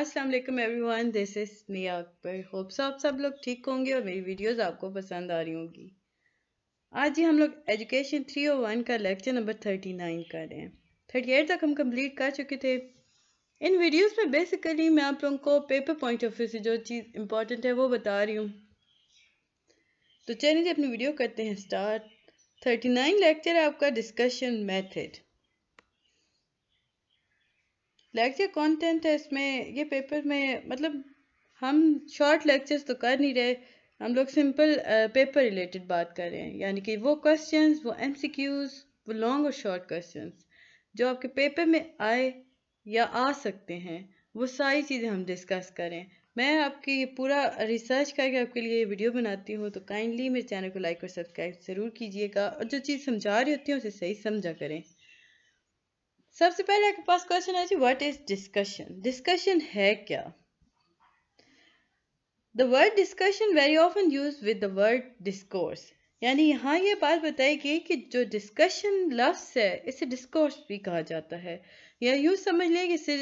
अस्सलाम वालेकुम everyone this is निया अकबर होप्स आप सब लोग ठीक होंगे और मेरी वीडियोस आपको पसंद आ रही होंगी आज ही हम लोग एजुकेशन 301 का लेक्चर नंबर 39 कर रहे हैं थर्टी एट तक हम कंप्लीट कर चुके थे इन वीडियोस में बेसिकली मैं आप लोगों को पेपर पॉइंट ऑफ व्यू से जो चीज़ इम्पोर्टेंट है वो बता रही हूँ तो चलिए अपनी वीडियो करते हैं स्टार्ट थर्टी नाइन लेक्चर है आपका डिस्कशन मैथड लेक्चर कंटेंट है इसमें ये पेपर में मतलब हम शॉर्ट लेक्चर्स तो कर नहीं रहे हम लोग सिंपल पेपर रिलेटेड बात कर रहे हैं यानी कि वो क्वेश्चंस वो एमसीक्यूज वो लॉन्ग और शॉर्ट क्वेश्चंस जो आपके पेपर में आए या आ सकते हैं वो सारी चीज़ें हम डिस्कस करें मैं आपकी ये पूरा रिसर्च करके आपके लिए ये वीडियो बनाती हूँ तो काइंडली मेरे चैनल को लाइक और सब्सक्राइब ज़रूर कीजिएगा और जो चीज़ समझा रही होती है उसे सही समझा करें सबसे पहले आपके पास क्वेश्चन है जी व्हाट इज डिस्कशन डिस्कशन है क्या the word discussion very often use with the word discourse यानी यहाँ ये बात बताई गई कि जो डिस्कशन लफ्स है इसे डिस्कोर्स भी कहा जाता है या यूँ समझ लें कि इसे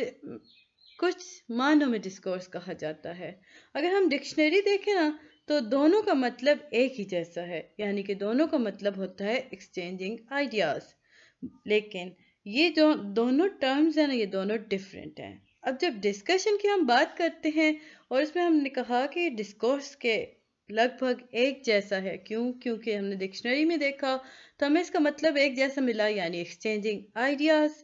कुछ मानों में डिस्कोर्स कहा जाता है अगर हम डिक्शनरी देखें ना तो दोनों का मतलब एक ही जैसा है यानी कि दोनों का मतलब होता है एक्सचेंजिंग आइडियाज़ लेकिन ये जो दोनों टर्म्स हैं ना ये दोनों डिफरेंट हैं अब जब डिस्कशन की हम बात करते हैं और इसमें हमने कहा कि डिस्कोर्स के लगभग एक जैसा है क्यों क्योंकि हमने डिक्शनरी में देखा तो हमें इसका मतलब एक जैसा मिला यानी एक्सचेंजिंग आइडियाज़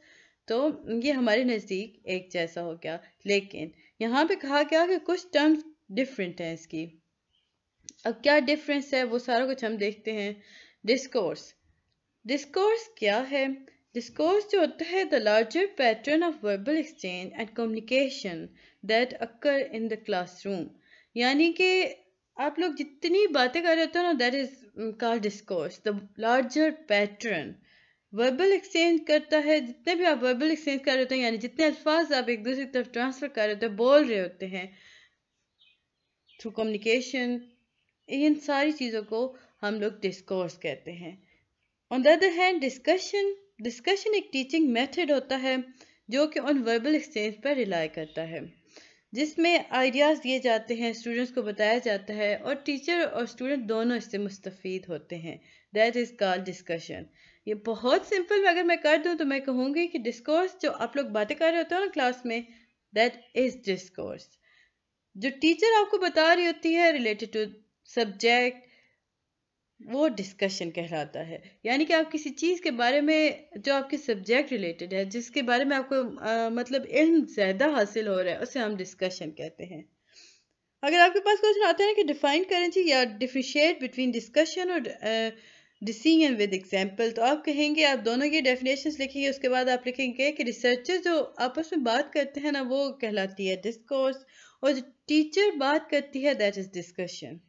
तो ये हमारे नज़दीक एक जैसा हो गया लेकिन यहाँ पे कहा गया कि कुछ टर्म्स डिफरेंट हैं इसकी अब क्या डिफरेंस है वो सारा कुछ हम देखते हैं डिस्कोर्स डिस्कोर्स क्या है डिस्कोर्स जो होता है the larger pattern of verbal exchange and communication that occur in the classroom यानी कि आप लोग जितनी बातें कर रहे होते हो ना that is call discourse the larger pattern verbal exchange करता है जितने भी आप वर्बल एक्सचेंज कर रहे होते हैं यानी जितने अल्फाज आप एक दूसरे की तरफ ट्रांसफर कर रहे होते हैं बोल रहे होते हैं थ्रू कम्युनिकेशन इन सारी चीज़ों को हम लोग डिस्कोर्स कहते हैं on the other hand discussion discussion एक टीचिंग मेथड होता है जो कि ऑन वर्बल एक्सचेंज पर रिलाई करता है जिसमें आइडियाज़ दिए जाते हैं स्टूडेंट्स को बताया जाता है और टीचर और स्टूडेंट दोनों इससे मुस्तफ़ होते हैं दैट इज़ कॉल डिस्कशन ये बहुत सिंपल में अगर मैं कर दूँ तो मैं कहूँगी कि डिस्कोर्स जो आप लोग बातें कर रहे होते हो ना क्लास में दैट इज़ डिस्कोर्स जो टीचर आपको बता रही होती है रिलेटेड टू सब्जेक्ट वो डिस्कशन कहलाता है यानी कि आप किसी चीज़ के बारे में जो आपके सब्जेक्ट रिलेटेड है जिसके बारे में आपको आ, मतलब इल्म ज़्यादा हासिल हो रहा है उसे हम डिस्कशन कहते हैं अगर आपके पास क्वेश्चन आता है कि डिफाइन करें जी या डिफ्रिशिएट बिटवीन डिस्कशन और डिसीजन विद एग्जाम्पल तो आप कहेंगे आप दोनों की डेफिनेशन लिखेंगे उसके बाद आप लिखेंगे कि रिसर्चर जो आपस में बात करते हैं ना वो कहलाती है डिस्कोर्स और जो टीचर बात करती है दैट इज़ डिस्कशन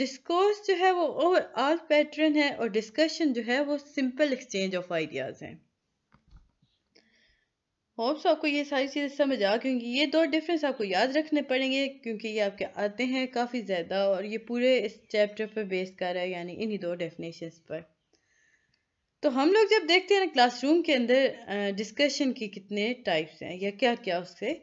डिस्कोर्स जो है वो ओवरऑल पैटर्न है और डिस्कशन जो है वो सिंपल एक्सचेंज ऑफ आइडियाज़ हैं होप्स आपको ये सारी चीज़ें समझ आ क्योंकि ये दो डिफरेंस आपको याद रखने पड़ेंगे क्योंकि ये आपके आते हैं काफ़ी ज़्यादा और ये पूरे इस चैप्टर पर बेस्ड कर रहा है यानी इन्हीं दो डेफिनेशन पर तो हम लोग जब देखते हैं ना क्लासरूम के अंदर डिस्कशन की कितने टाइप्स हैं या क्या क्या उससे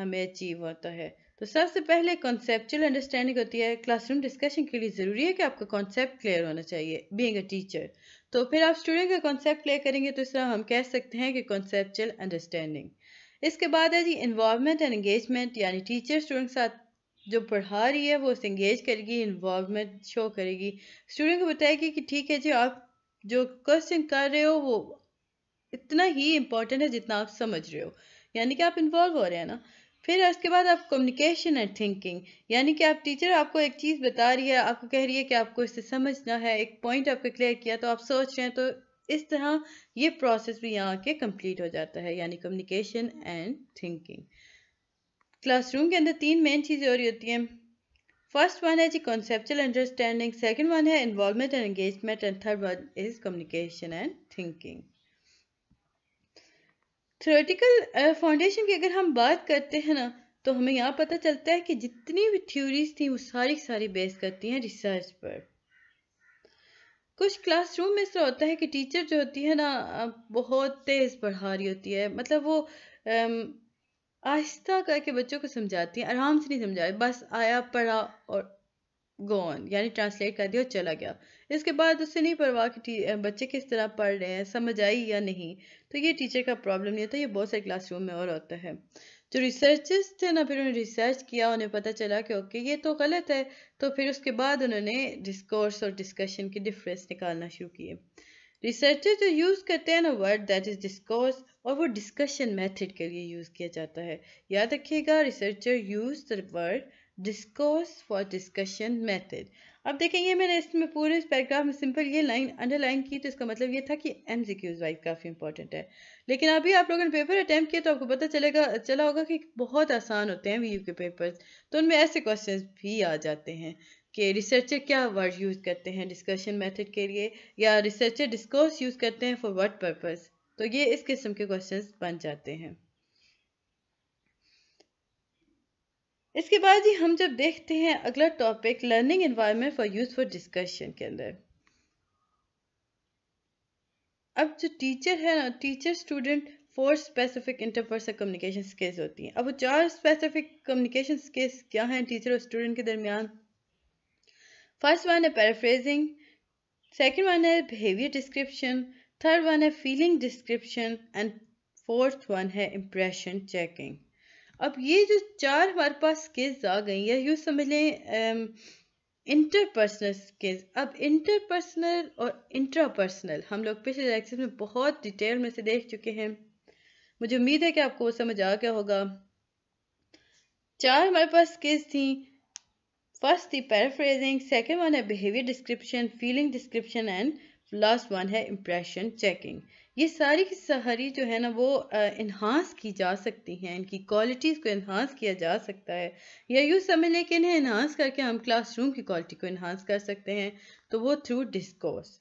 हमें अचीव होता है तो सबसे पहले कॉन्सेप्चुअल अंडरस्टैंडिंग होती है क्लासरूम डिस्कशन के लिए ज़रूरी है कि आपका कॉन्सेप्ट क्लियर होना चाहिए बीइंग अ टीचर तो फिर आप स्टूडेंट का कॉन्सेप्ट क्लियर करेंगे तो इस तरह हम कह सकते हैं कि कॉन्सेप्चुअल अंडरस्टैंडिंग इसके बाद है जी इन्वॉलमेंट एंड एंगेजमेंट यानी टीचर स्टूडेंट के साथ जो पढ़ा रही है वो उसे इंगेज करेगी इन्वॉल्वमेंट शो करेगी स्टूडेंट को बताएगी कि ठीक है जी आप जो क्वेश्चन कर रहे हो वो इतना ही इम्पोर्टेंट है जितना आप समझ रहे हो यानी कि आप इन्वॉल्व हो रहे हैं ना फिर उसके बाद आप कम्युनिकेशन एंड थिंकिंग यानी कि आप टीचर आपको एक चीज़ बता रही है आपको कह रही है कि आपको इससे समझना है एक पॉइंट आपको क्लियर किया तो आप सोच रहे हैं तो इस तरह ये प्रोसेस भी यहाँ के कंप्लीट हो जाता है यानी कम्युनिकेशन एंड थिंकिंग क्लासरूम के अंदर तीन मेन चीज़ें हो रही होती हैं फर्स्ट वन है जी कॉन्सेप्चुअल अंडरस्टैंडिंग सेकेंड वन है involvement and engagement and third one is communication and thinking theoretical foundation uh, की अगर हम बात करते हैं ना तो हमें यहाँ पता चलता है कि जितनी भी थ्योरीज थी वो सारी सारी बेस करती हैं रिसर्च पर कुछ क्लासरूम में ऐसा होता है कि टीचर जो होती है ना बहुत तेज़ पढ़ा रही होती है मतलब वो आहिस्ता करके बच्चों को समझाती है आराम से नहीं समझा बस आया पढ़ा और गॉन यानी ट्रांसलेट कर दिया और चला गया इसके बाद उससे नहीं परवाह कि बच्चे किस तरह पढ़ रहे हैं समझ आई या नहीं तो ये टीचर का प्रॉब्लम नहीं होता ये बहुत सारे क्लासरूम में और होता है जो रिसर्चर्स थे ना फिर उन्होंने रिसर्च किया उन्हें पता चला कि ओके ये तो गलत है तो फिर उसके बाद उन्होंने डिस्कोर्स और डिस्कशन की डिफरेंस निकालना शुरू किए रिसर्चर जो यूज़ करते हैं ना वर्ड दैट इज़ डिस्कोर्स और वो डिस्कशन मेथड के लिए यूज़ किया जाता है याद रखिएगा researcher use the word discourse for discussion method अब देखेंगे मैंने इसमें पूरे इस पैराग्राफ में सिंपल ये लाइन अंडरलाइन की तो इसका मतलब ये था कि एम जी क्यूज वाइज काफ़ी इंपॉर्टेंट है लेकिन अभी आप लोगों ने पेपर अटैम्प्ट किया तो आपको पता चलेगा चला होगा कि बहुत आसान होते हैं वी के पेपर्स तो उनमें ऐसे क्वेश्चन भी आ जाते हैं कि रिसर्चर क्या वर्ड यूज़ करते हैं डिस्कशन मेथड के लिए या रिसर्चर डिस्कोर्स यूज़ करते हैं फॉर वट पर्पज़ तो ये इस किस्म के क्वेश्चन बन जाते हैं इसके बाद जी हम जब देखते हैं अगला topic learning environment for use for discussion के अंदर अब जो टीचर है ना teacher student four specific interpersonal communication skills होती हैं अब वो चार स्पेसिफिक कम्युनिकेशन स्किल्स क्या हैं टीचर और स्टूडेंट के दरमियान फर्स्ट वन है पैराफ्रेजिंग सेकेंड वन है बिहेवियर डिस्क्रिप्शन थर्ड वन है feeling description and fourth one है इम्प्रेशन चेकिंग अब ये जो चार हमारे पास स्किल्स आ गई है यूँ समझ लें इंटरपर्सनल स्किल्स अब इंटरपर्सनल और इंट्रापर्सनल हम लोग पिछले लेक्चर में बहुत डिटेल में से देख चुके हैं मुझे उम्मीद है कि आपको वो समझ आ गया होगा चार हमारे पास स्किल्स थी फर्स्ट थी पैराफ्रेजिंग सेकेंड वन है behaviour description feeling description and last one है इम्प्रेशन चेकिंग ये सारी की सारी जो है ना वो इन्हांस की जा सकती हैं इनकी क्वालिटीज़ को इन्हांस किया जा सकता है या यूँ समझ लें कि इन्हें इन्हांस करके हम क्लासरूम की क्वालिटी को इन्हांस कर सकते हैं तो वो थ्रू डिस्कोर्स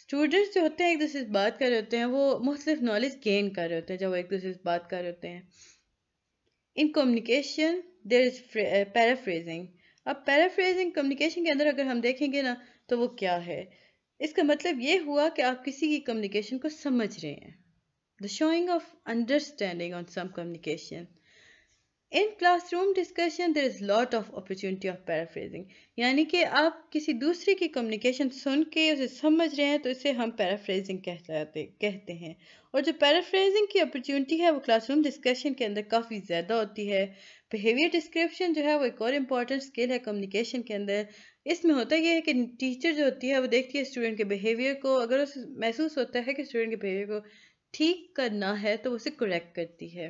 स्टूडेंट्स जो होते हैं एक दूसरे से बात कर रहे होते हैं वो मुख्तलिफ नॉलेज गेन कर रहे होते हैं जब वो एक दूसरे से बात कर रहे होते हैं in communication there is paraphrasing अब पैराफ्रेजिंग कम्युनिकेशन के अंदर अगर हम देखेंगे ना तो वो क्या है इसका मतलब ये हुआ कि आप किसी की कम्युनिकेशन को समझ रहे हैं the showing of understanding on some communication in classroom discussion there is lot of opportunity of paraphrasing यानी कि आप किसी दूसरे की कम्युनिकेशन सुन के उसे समझ रहे हैं तो इसे हम पैराफ्रेजिंग कहते कहते हैं और जो पैराफ्रेजिंग की अपॉर्चुनिटी है वो क्लासरूम डिस्कशन के अंदर काफ़ी ज़्यादा होती है बिहेवियर डिस्क्रिप्शन जो है वो एक और इम्पॉर्टेंट स्किल है कम्युनिकेशन के अंदर इसमें होता यह है कि टीचर जो होती है वो देखती है स्टूडेंट के बिहेवियर को अगर उसे महसूस होता है कि स्टूडेंट के बिहेवियर को ठीक करना है तो उसे करेक्ट करती है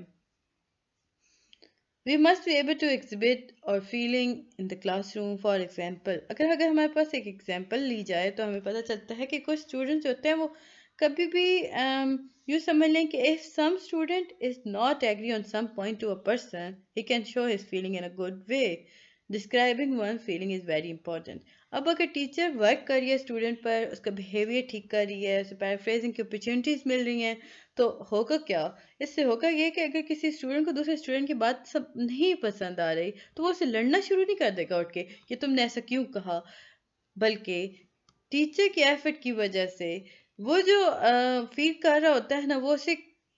we must be able to exhibit our feeling in the classroom for example अगर अगर हमारे पास एक एग्जाम्पल ली जाए तो हमें पता चलता है कि कुछ स्टूडेंट्स होते हैं वो कभी भी um, यूँ समझ लें कि if some student is not agree on some point to a person he can show his feeling in a good way describing one feeling is very important अब अगर टीचर वर्क कर रही है स्टूडेंट पर उसका बिहेवियर ठीक कर रही है उसे पैराफ्रेजिंग की अपॉर्चुनिटीज़ मिल रही हैं तो होगा क्या इससे होगा ये कि अगर किसी स्टूडेंट को दूसरे स्टूडेंट की बात सब नहीं पसंद आ रही तो वो उसे लड़ना शुरू नहीं कर देगा उठ के कि तुमने ऐसा क्यों कहा बल्कि टीचर के एफर्ट की वजह से वो जो फील कर रहा होता है ना वो उसे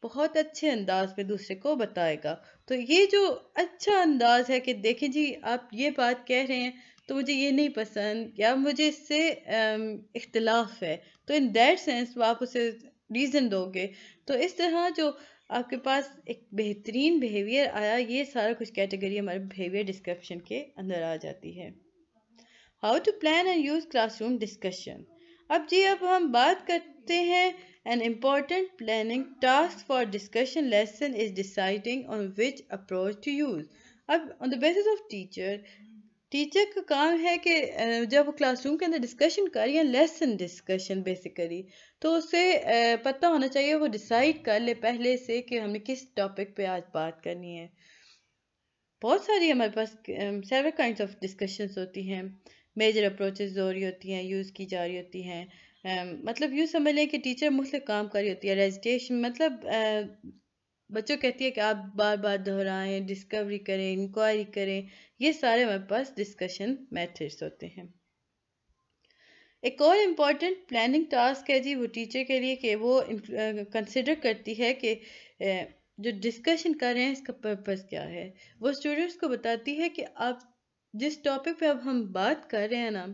बहुत अच्छे अंदाज में दूसरे को बताएगा तो ये जो अच्छा अंदाज है कि देखें जी आप ये बात कह रहे हैं तो मुझे ये नहीं पसंद या मुझे इससे इख्तलाफ है तो इन दैट सेंस वो आप उसे रीज़न दोगे तो इस तरह जो आपके पास एक बेहतरीन बिहेवियर आया ये सारा कुछ कैटेगरी हमारे बिहेवियर डिस्क्रिप्शन के अंदर आ जाती है how to plan and use classroom discussion अब जी अब हम बात करते हैं An important planning task for discussion lesson is deciding on which approach to use. अब on the basis of teacher, teacher का काम है कि जब क्लासरूम के अंदर डिस्कशन कर या लेसन डिस्कशन बेसिकली तो उसे पता होना चाहिए वो डिसाइड कर ले पहले से कि हमने किस टॉपिक पे आज बात करनी है बहुत सारी हमारे पास सेवर काइंड ऑफ डिस्कशंस होती हैं मेजर अप्रोचेस हो रही होती हैं यूज़ की जा रही होती हैं मतलब यूँ समझ लें कि टीचर मुझसे काम कर रही होती है रेजिटेशन मतलब बच्चों कहती है कि आप बार बार दोहराएं डिस्कवरी करें इंक्वायरी करें ये सारे हमारे पास डिस्कशन मेथड्स होते हैं एक और इम्पॉर्टेंट प्लानिंग टास्क है जी वो टीचर के लिए कि वो कंसिडर करती है कि जो डिस्कशन कर रहे हैं इसका पर्पस क्या है वो स्टूडेंट्स को बताती है कि आप जिस टॉपिक पे अब हम बात कर रहे हैं ना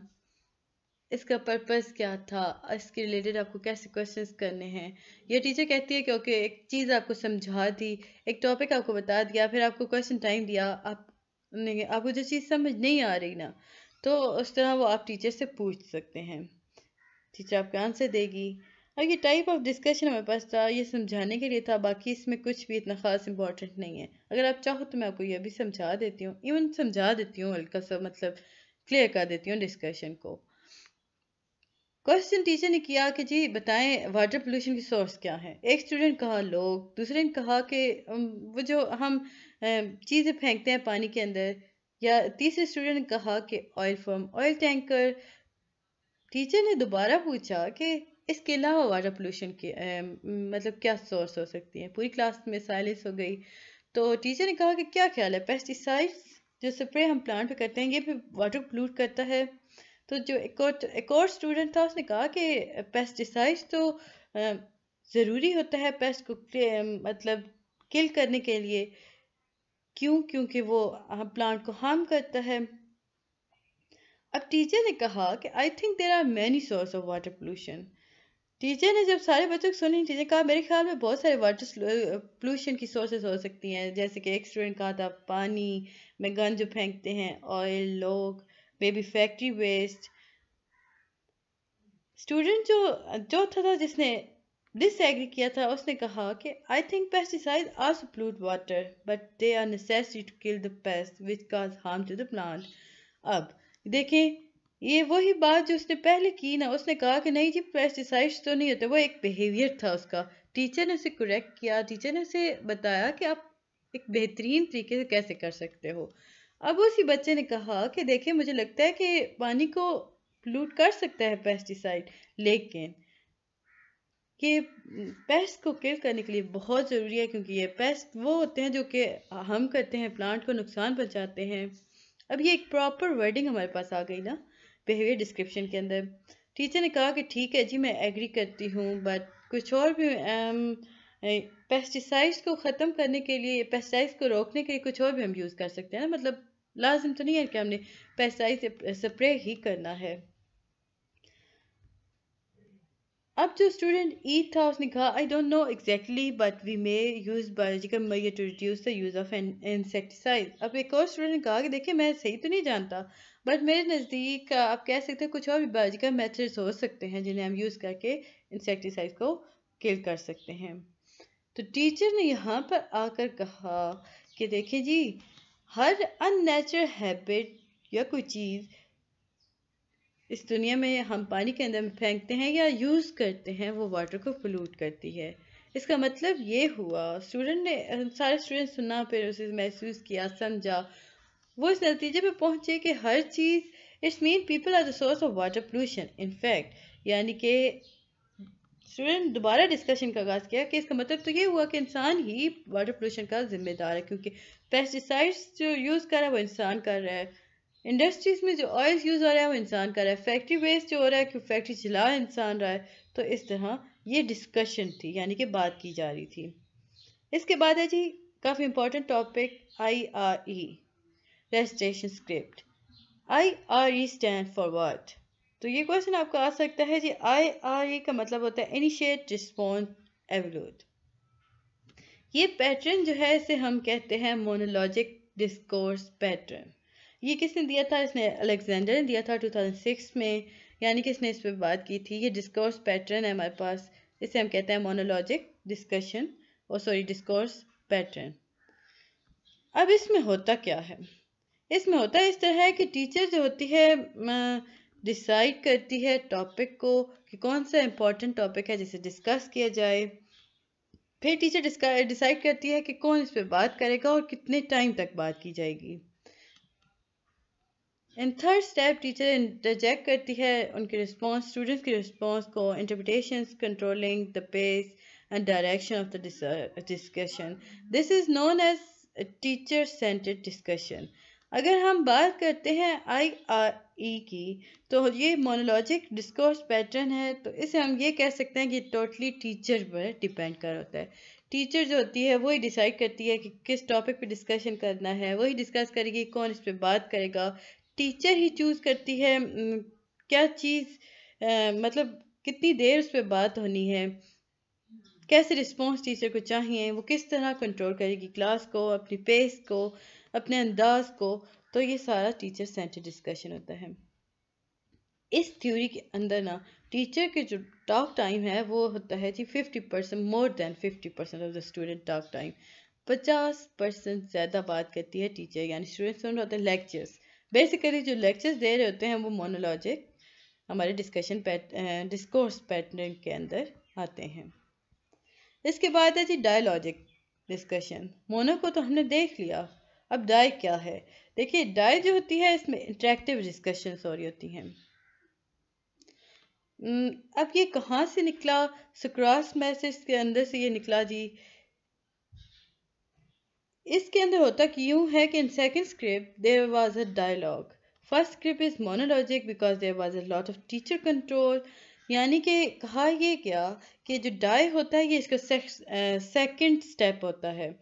इसका पर्पस क्या था इसके रिलेटेड आपको कैसे क्वेश्चंस करने हैं ये टीचर कहती है क्योंकि एक चीज़ आपको समझा दी एक टॉपिक आपको बता दिया फिर आपको क्वेश्चन टाइम दिया आप नहीं आपको जो चीज़ समझ नहीं आ रही ना तो उस तरह वो आप टीचर से पूछ सकते हैं टीचर आपको आंसर देगी अब ये टाइप ऑफ डिस्कशन हमारे पास था ये समझाने के लिए था बाकी इसमें कुछ भी इतना ख़ास इंपॉर्टेंट नहीं है अगर आप चाहो तो मैं आपको ये भी समझा देती हूँ इवन समझा देती हूँ हल्का सा मतलब क्लियर कर देती हूँ डिस्कशन को क्वेश्चन टीचर ने किया कि जी बताएं वाटर पोल्यूशन की सोर्स क्या है एक स्टूडेंट कहा लोग दूसरे ने कहा कि वो जो हम चीज़ें फेंकते हैं पानी के अंदर या तीसरे स्टूडेंट ने कहा कि oil form oil tanker teacher ने दोबारा पूछा कि इसके अलावा वाटर पोल्यूशन के मतलब क्या सोर्स हो सकती है पूरी क्लास में साइलेंस हो गई तो टीचर ने कहा कि क्या ख्याल है पेस्टिसाइड्स जो स्प्रे हम प्लांट पे करते हैं ये भी वाटर पोल्यूट करता है तो जो एक और एक और स्टूडेंट था उसने कहा कि पेस्टिसाइड्स तो ज़रूरी होता है पेस्ट को मतलब किल करने के लिए क्यों क्योंकि वो प्लांट को हार्म करता है अब टीचर ने कहा कि I think there are many source of water pollution teacher ने जब सारे बच्चों को सुनी टीचर कहा मेरे ख्याल में बहुत सारे वाटर पोल्यूशन की सोर्सेस हो सकती हैं जैसे कि एक स्टूडेंट कहा था पानी में गंज जो फेंकते हैं ऑयल लोग बेबी फैक्ट्री वेस्ट स्टूडेंट जो जो था, था जिसने डिसग्री किया था उसने कहा कि I think pesticide are pollute water but they are necessary to kill the pest which cause harm to the plant अब देखें ये वही बात जो उसने पहले की ना उसने कहा कि नहीं जी पेस्टिसाइड्स तो नहीं होते वो एक बिहेवियर था उसका टीचर ने उसे करेक्ट किया टीचर ने उसे बताया कि आप एक बेहतरीन तरीके से कैसे कर सकते हो अब उसी बच्चे ने कहा कि देखिए मुझे लगता है कि पानी को लूट कर सकता है पेस्टिसाइड लेकिन कि पेस्ट को किल करने के लिए बहुत ज़रूरी है क्योंकि ये पेस्ट वो होते हैं जो कि हम करते हैं प्लांट को नुकसान पहुंचाते हैं अब ये एक प्रॉपर वर्डिंग हमारे पास आ गई ना बिहेवियर डिस्क्रिप्शन के अंदर टीचर ने कहा कि ठीक है जी मैं एग्री करती हूँ बट कुछ और भी पेस्टिसाइड्स um, को ख़त्म करने के लिए पेस्टिसाइड्स को रोकने के लिए कुछ और भी हम यूज़ कर सकते हैं ना मतलब लाजम तो नहीं है कि हमने पैसाई से स्प्रे ही करना है अब जो स्टूडेंट ईद था उसने कहा I don't know exactly but we may use biological may to reduce the use of an insecticide अब एक और स्टूडेंट ने कहा कि देखिए मैं सही तो नहीं जानता बट मेरे नज़दीक आप कह सकते हैं कुछ और भी बायोलॉजिकल मेथड्स हो सकते हैं जिन्हें हम यूज़ करके इंसेक्टिसाइड को किल कर सकते हैं तो टीचर ने यहाँ पर आकर कहा कि देखिए जी हर अननेचुरल हैबिट या कोई चीज़ इस दुनिया में हम पानी के अंदर फेंकते हैं या यूज़ करते हैं वो वाटर को पोलूट करती है इसका मतलब ये हुआ स्टूडेंट ने सारे स्टूडेंट सुना फिर उसे महसूस किया समझा वो इस नतीजे पे पहुँचे कि हर चीज़ it's mean people are the source of water pollution in fact यानी कि स्टूडेंट दोबारा डिस्कशन का आगाज़ किया कि इसका मतलब तो ये हुआ कि इंसान ही वाटर पोल्यूशन का जिम्मेदार है क्योंकि पेस्टिसाइड्स जो यूज़ कर रहा है वो इंसान कर रहा है इंडस्ट्रीज़ में जो ऑयल्स यूज़ हो रहा है वो इंसान कर रहा है फैक्ट्री वेस्ट जो हो रहा है कि फैक्ट्री चला इंसान रहा है तो इस तरह ये डिस्कशन थी यानी कि बात की जा रही थी इसके बाद है जी काफ़ी important topic I R E registration script I R E stand for what तो ये क्वेश्चन आपको आ सकता है जी आई आर ए का मतलब होता है इनिशिएट रिस्पॉन्स एवलोड ये पैटर्न जो है इसे हम कहते हैं मोनोलॉजिक डिस्कोर्स पैटर्न ये किसने दिया था इसने अलेक्जेंडर ने दिया था 2006 में यानी कि इसने इस पर बात की थी ये डिस्कोर्स पैटर्न है हमारे पास इसे हम कहते हैं मोनोलॉजिक डिस्कशन और सॉरी डिस्कोर्स पैटर्न अब इसमें होता क्या है इसमें होता है इस तरह है कि टीचर जो होती है डिसाइड करती है टॉपिक को कि कौन सा इम्पोर्टेंट टॉपिक है जिसे डिस्कस किया जाए फिर टीचर डिसाइड करती है कि कौन इस पर बात करेगा और कितने टाइम तक बात की जाएगी and third step teacher interject करती है उनके रिस्पांस स्टूडेंट्स की रिस्पांस को interpretation controlling the pace and direction of the discussion this is known as teacher centred discussion अगर हम बात करते हैं आई आर ई की तो ये मोनोलॉजिक डिस्कोर्स पैटर्न है तो इसे हम ये कह सकते हैं कि टोटली टीचर पर डिपेंड कर होता है टीचर जो होती है वही डिसाइड करती है कि किस टॉपिक पे डिस्कशन करना है वही डिस्कस करेगी कौन इस पर बात करेगा टीचर ही चूज़ करती है क्या चीज़ मतलब कितनी देर उस पर बात होनी है कैसे रिस्पॉन्स टीचर को चाहिए वो किस तरह कंट्रोल करेगी क्लास को अपनी पेस को अपने अंदाज को तो ये सारा टीचर सेंटर डिस्कशन होता है इस थ्योरी के अंदर ना टीचर के जो टॉक टाइम है वो होता है जी fifty percent more than fifty percent of the student talk time पचास परसेंट ज़्यादा बात करती है टीचर यानी स्टूडेंट सुन रहे होते हैं लेक्चर्स बेसिकली जो लेक्चर्स दे रहे होते हैं वो मोनोलॉजिक हमारे डिस्कशन पैट डिस्कोर्स पैटर्न के अंदर आते हैं इसके बाद है जी डायलॉजिक डिस्कशन मोनो को तो हमने देख लिया अब डाई क्या है देखिए डाई जो होती है इसमें इंटरेक्टिव डिस्कशन हो रही होती हैं अब ये कहाँ से निकला सक्रास मैसेज के अंदर से ये निकला जी इसके अंदर होता कि यूं है कि in second script there was a dialogue first script is monologic because there was a lot of teacher control यानी कि कहा ये क्या कि जो डाई होता है ये इसका सेकंड स्टेप होता है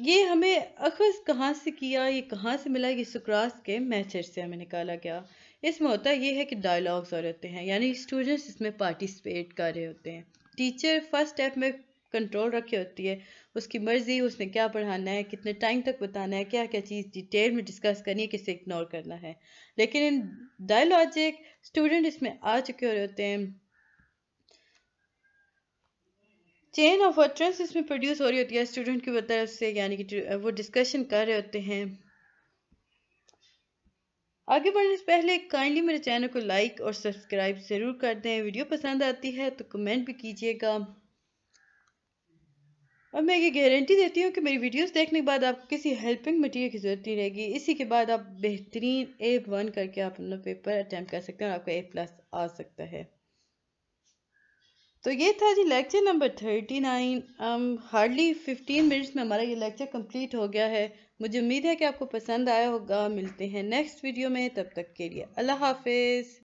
ये हमें अखज कहाँ से किया ये कहाँ से मिला ये सुक्रास के मैचर से हमें निकाला गया इसमें होता ये है कि डायलॉग्स और होते हैं यानी स्टूडेंट्स इसमें पार्टिसिपेट कर रहे होते हैं टीचर फर्स्ट स्टेप में कंट्रोल रखी होती है उसकी मर्ज़ी उसने क्या पढ़ाना है कितने टाइम तक बताना है क्या क्या चीज़ डिटेल में डिस्कस करनी है किसे इग्नोर करना है लेकिन इन डायलॉजिक स्टूडेंट इसमें आ चुके हो रहे होते हैं चेन ऑफ अट्रेंस इसमें प्रोड्यूस हो रही होती है स्टूडेंट की तरफ से यानी कि वो डिस्कशन कर रहे होते हैं आगे बढ़ने से पहले काइंडली मेरे चैनल को लाइक और सब्सक्राइब ज़रूर कर दें वीडियो पसंद आती है तो कमेंट भी कीजिएगा और मैं ये गारंटी देती हूँ कि मेरी वीडियोस देखने के बाद आपको किसी हेल्पिंग मटेरियल की ज़रूरत नहीं रहेगी इसी के बाद आप बेहतरीन ए वन करके आप अपना पेपर अटैम्प्ट कर सकते हैं और आपका ए प्लस आ सकता है तो ये था जी lecture number thirty nine hardly fifteen minutes में हमारा ये लेक्चर कंप्लीट हो गया है मुझे उम्मीद है कि आपको पसंद आया होगा मिलते हैं नेक्स्ट वीडियो में तब तक के लिए अल्लाह हाफिज़